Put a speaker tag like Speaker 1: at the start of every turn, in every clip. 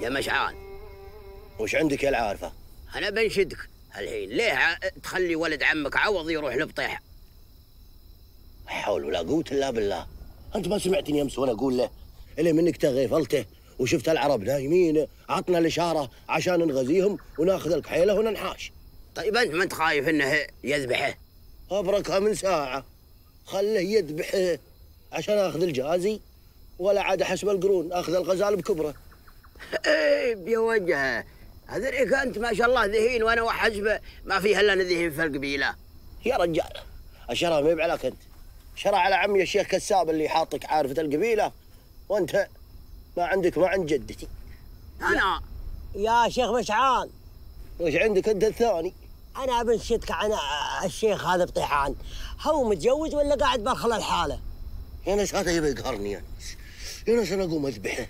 Speaker 1: يا مشعان وش عندك يا العارفة؟ أنا بنشدك الحين ليه تخلي ولد عمك عوض يروح لبطيح؟ حول ولا قوة إلا بالله أنت ما سمعتني أمس وأنا أقول له إلي منك تغيفلته وشفت العرب نايمين عطنا الإشارة عشان نغزيهم وناخذ الكحيلة وننحاش طيب أنت ما أنت خايف إنه يذبحه؟ أبركها من ساعة خله يذبحه عشان آخذ الجازي ولا عاد حسب القرون آخذ الغزال بكبره إيه، يا وجهه أدريك أنت ما شاء الله ذهين وأنا وحزبه ما فيه إلا ذهين في القبيلة يا رجال الشرع ما عليك أنت شرع على عمي الشيخ كساب اللي حاطك عارفة القبيلة وأنت ما عندك ما عند جدتي أنا يا شيخ مشعان وش عندك أنت الثاني
Speaker 2: أنا بنشدك عن الشيخ هذا بطيحان هو متجوز ولا قاعد برخل الحالة
Speaker 1: يا ناس هذا يبي يقهرني يا ناس يا ناس أنا أقوم أذبحه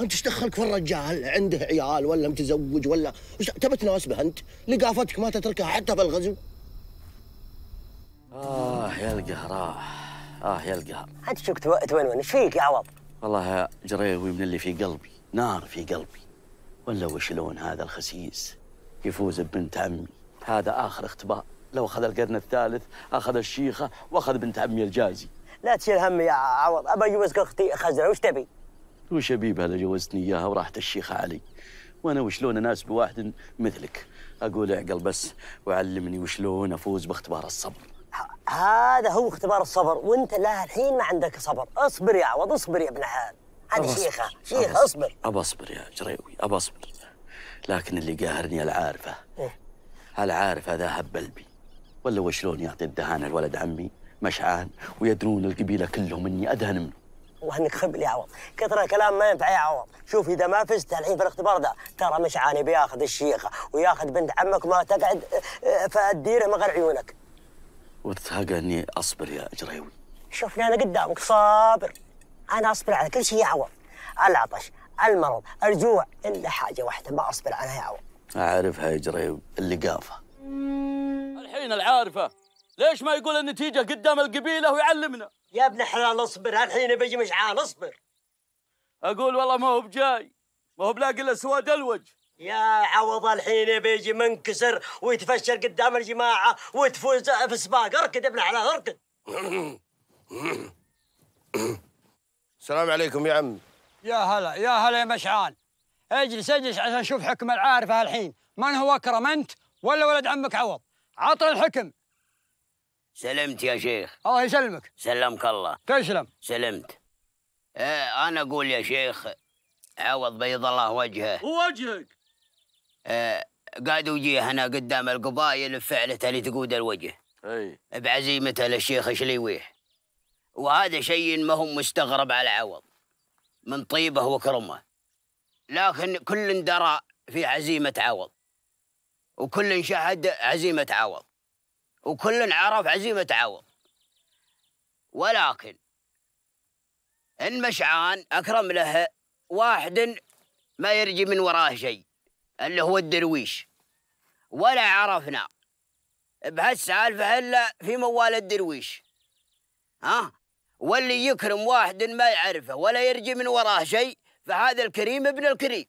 Speaker 1: انت ايش دخلك في الرجال؟ عنده عيال ولا متزوج ولا تبى تناسبه انت؟ لقافتك ما تتركها حتى في الغزو.
Speaker 3: اه يا القهر اه اه يا القهر.
Speaker 2: انت شو تونون ايش فيك يا عوض؟
Speaker 3: والله يا جريوي من اللي في قلبي، نار في قلبي. ولا وشلون هذا الخسيس يفوز ببنت عمي؟ هذا اخر اختبار، لو اخذ القرن الثالث اخذ الشيخه واخذ بنت عمي الجازي. لا تشيل
Speaker 2: هم يا عوض، ابى اجوزك اختي خزرة وش تبي؟
Speaker 3: وش اللي جوزتني اياها وراحت الشيخه علي وانا وشلون ناس بواحد مثلك اقول اعقل بس وعلمني وشلون افوز باختبار الصبر
Speaker 2: هذا هو اختبار الصبر وانت لا الحين ما عندك صبر اصبر يا عوض اصبر يا ابن حال هذه شيخه شيخ اصبر
Speaker 3: ابى اصبر يا جريوي ابى اصبر لكن اللي قاهرني العارفه إيه؟ العارفه ذا هب قلبي ولا وشلون يعطي الدهان الولد عمي مشعان ويدرون القبيله كلهم اني ادهن منه
Speaker 2: خبل يا عوض كثر الكلام ما ينفع يا عوض شوف اذا ما فزت الحين في الاختبار ده ترى مش عاني بياخذ الشيخه وياخذ بنت عمك ما تقعد أه، أه، فالديره غير عيونك
Speaker 3: وتتهاق اني اصبر يا جريوي
Speaker 2: شوفني انا قدامك صابر انا اصبر على كل شيء يا عوض العطش المرض الجوع الا حاجه واحده ما اصبر عليها
Speaker 3: يا عوض اعرفها يا جريوي اللي قافه الحين العارفه ليش ما يقول النتيجة قدام القبيلة ويعلمنا؟ يا ابن حلال اصبر هالحين بيجي مشعال اصبر أقول والله ما هو بجاي
Speaker 2: ما هو بلاقي إلا سواد الوجه يا عوض الحين بيجي منكسر ويتفشل قدام الجماعة وتفوز في سباق اركد ابن حلال اركد
Speaker 1: السلام عليكم يا عم يا هلا يا هلا يا مشعال اجلس اجلس عشان اشوف حكم العارفة الحين من هو اكرم انت ولا ولد عمك عوض عطنا الحكم سلمت يا شيخ الله يسلمك سلمك الله تسلم سلمت آه انا اقول يا شيخ عوض بيض الله وجهه ووجهك آه قاعد وجي هنا قدام القبائل بفعلته اللي تقود الوجه اي بعزيمته للشيخ شليويح وهذا شيء ما هو مستغرب على عوض من طيبه وكرمه لكن كل درى في عزيمه عوض وكل شهد عزيمه عوض وكل عرف عزيمة عوض ولكن إن مشعان أكرم له واحد ما يرجي من وراه شيء اللي هو الدرويش ولا عرفنا بهالسالفة إلا في موال الدرويش ها واللي يكرم واحد ما يعرفه ولا يرجي من وراه شيء فهذا الكريم ابن الكريم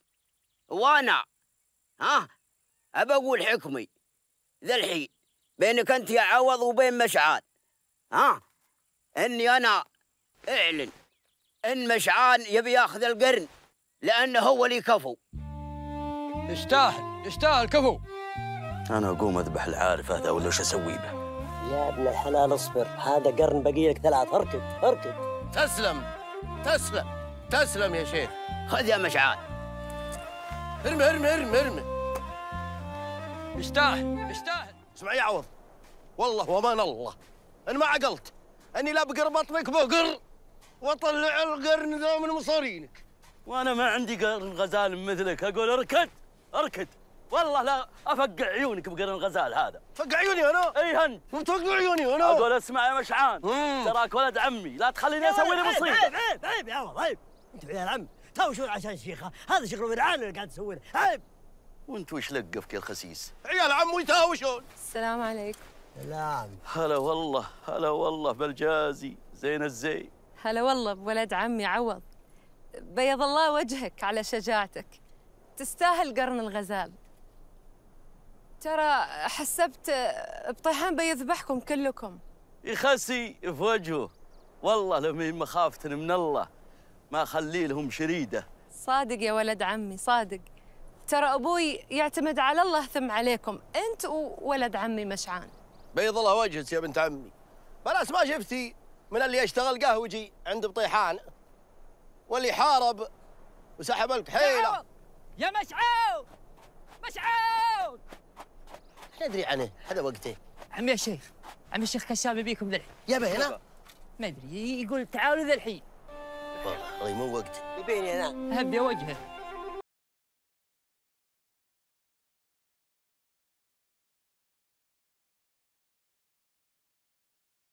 Speaker 1: وأنا ها أبى أقول حكمي ذا الحين بينك انت يا عوض وبين مشعان ها اني انا اعلن ان مشعان يبي ياخذ القرن لانه هو اللي كفو يستاهل يستاهل كفو
Speaker 3: انا اقوم اذبح
Speaker 1: العارف هذا ولا وش اسوي به
Speaker 2: يا ابن الحلال اصبر هذا قرن بقي لك ثلاث اركد
Speaker 1: اركد تسلم تسلم تسلم يا شيخ خذ يا مشعان ارمي ارمي ارمي ارمي يستاهل يستاهل اسمع يا عوض والله ومان الله ان ما عقلت اني لا بقر بطنك
Speaker 3: بقر واطلع القرن ذا من مصارينك وانا ما عندي قرن غزال مثلك اقول اركد اركد والله لا افقع عيونك بقرن الغزال هذا فقع عيوني انا اي هن فقع عيوني انا اقول اسمع يا مشعان تراك ولد عمي لا تخليني اسوي لي مصيبه عيب
Speaker 2: عيب عيب يا عوض عيب انت عيال عم تو شو عشان شيخه هذا شغل
Speaker 3: ورعان اللي قاعد تسويه عيب وانتو ايش لقفك يا الخسيس؟
Speaker 1: عيال عمو يتهاوشون السلام عليكم
Speaker 3: سلام هلا والله هلا والله بالجازي زين الزي
Speaker 1: هلا والله بولد عمي عوض بيض الله وجهك على شجاعتك تستاهل قرن الغزال ترى حسبت بطيحان بيذبحكم كلكم
Speaker 3: يخسي في وجهه والله لو من مخافة من الله ما خلي لهم شريدة
Speaker 1: صادق يا ولد عمي صادق ترى أبوي يعتمد على الله ثم عليكم أنت وولد عمي مشعان بيض الله وجهك يا بنت عمي بلاس ما شفتي من اللي يشتغل قهوجي عند بطيحان واللي حارب وسحب لك حيله يا مشعون مشعون ندري عنه هذا وقته عمي شيخ عمي الشيخ كشاب يبيكم ذلحين يا هنا ما ادري يقول تعالوا ذلحين
Speaker 3: والله مو وقت يبيني
Speaker 1: انا هبي وجهه